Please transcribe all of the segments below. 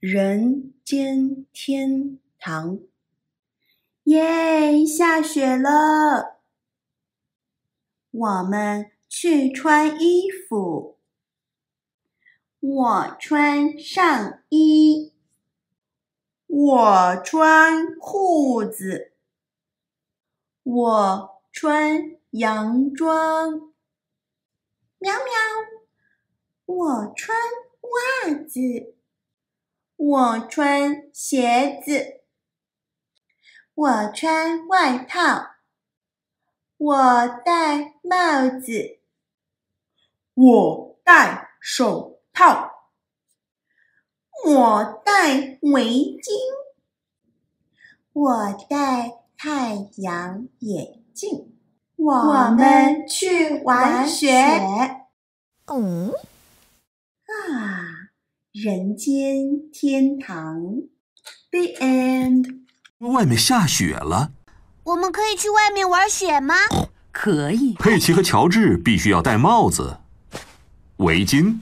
人间天堂，耶！下雪了，我们去穿衣服。我穿上衣，我穿裤子，我穿洋装。喵喵，我穿袜子。我穿鞋子，我穿外套，我戴帽子，我戴手套，我戴围巾，我戴太阳眼镜。我们去玩雪。嗯。人间天堂，The End。外面下雪了，我们可以去外面玩雪吗？可以。佩奇和乔治必须要戴帽子、围巾，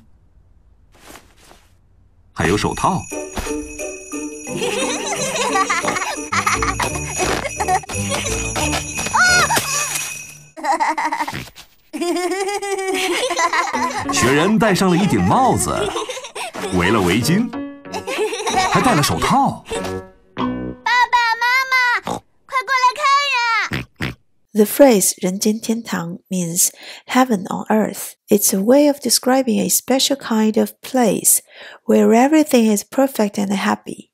还有手套。雪人戴上了一顶帽子。围了围巾，还戴了手套。爸爸妈妈，快过来看呀！The phrase 人间天堂 means heaven on earth. It's a way of describing a special kind of place where everything is perfect and happy.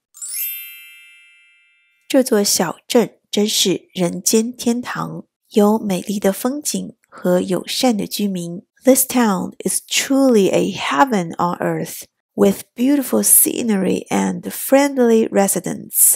这座小镇真是人间天堂，有美丽的风景和友善的居民。This town is truly a heaven on earth with beautiful scenery and friendly residents.